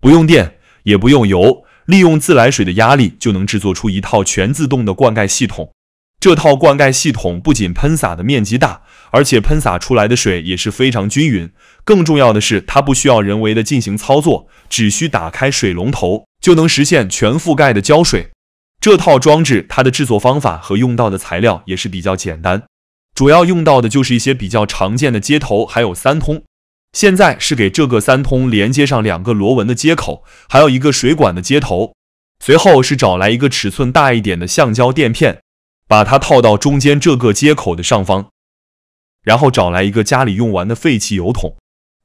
不用电，也不用油，利用自来水的压力就能制作出一套全自动的灌溉系统。这套灌溉系统不仅喷洒的面积大，而且喷洒出来的水也是非常均匀。更重要的是，它不需要人为的进行操作，只需打开水龙头就能实现全覆盖的浇水。这套装置它的制作方法和用到的材料也是比较简单，主要用到的就是一些比较常见的接头，还有三通。现在是给这个三通连接上两个螺纹的接口，还有一个水管的接头。随后是找来一个尺寸大一点的橡胶垫片，把它套到中间这个接口的上方。然后找来一个家里用完的废弃油桶，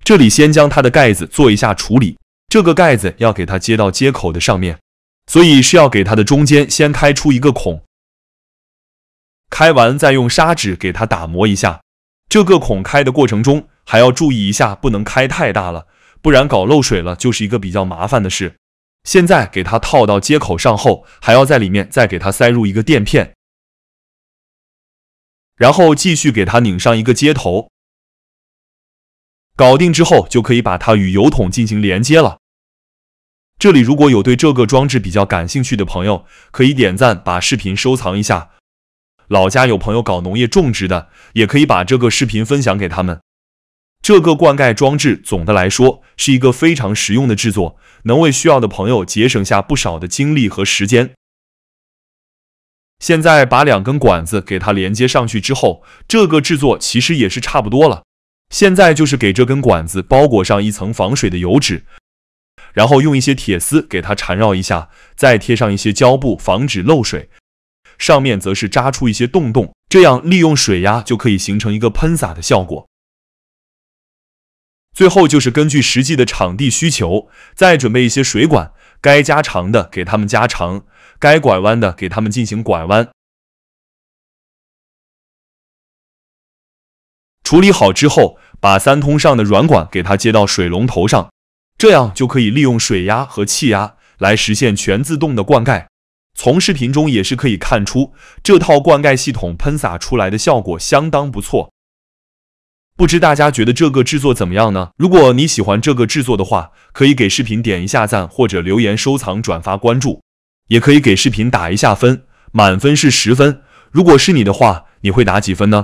这里先将它的盖子做一下处理。这个盖子要给它接到接口的上面，所以是要给它的中间先开出一个孔。开完再用砂纸给它打磨一下。这个孔开的过程中。还要注意一下，不能开太大了，不然搞漏水了就是一个比较麻烦的事。现在给它套到接口上后，还要在里面再给它塞入一个垫片，然后继续给它拧上一个接头。搞定之后，就可以把它与油桶进行连接了。这里如果有对这个装置比较感兴趣的朋友，可以点赞把视频收藏一下。老家有朋友搞农业种植的，也可以把这个视频分享给他们。这个灌溉装置总的来说是一个非常实用的制作，能为需要的朋友节省下不少的精力和时间。现在把两根管子给它连接上去之后，这个制作其实也是差不多了。现在就是给这根管子包裹上一层防水的油纸，然后用一些铁丝给它缠绕一下，再贴上一些胶布防止漏水。上面则是扎出一些洞洞，这样利用水压就可以形成一个喷洒的效果。最后就是根据实际的场地需求，再准备一些水管，该加长的给他们加长，该拐弯的给他们进行拐弯。处理好之后，把三通上的软管给它接到水龙头上，这样就可以利用水压和气压来实现全自动的灌溉。从视频中也是可以看出，这套灌溉系统喷洒出来的效果相当不错。不知大家觉得这个制作怎么样呢？如果你喜欢这个制作的话，可以给视频点一下赞，或者留言、收藏、转发、关注，也可以给视频打一下分，满分是十分。如果是你的话，你会打几分呢？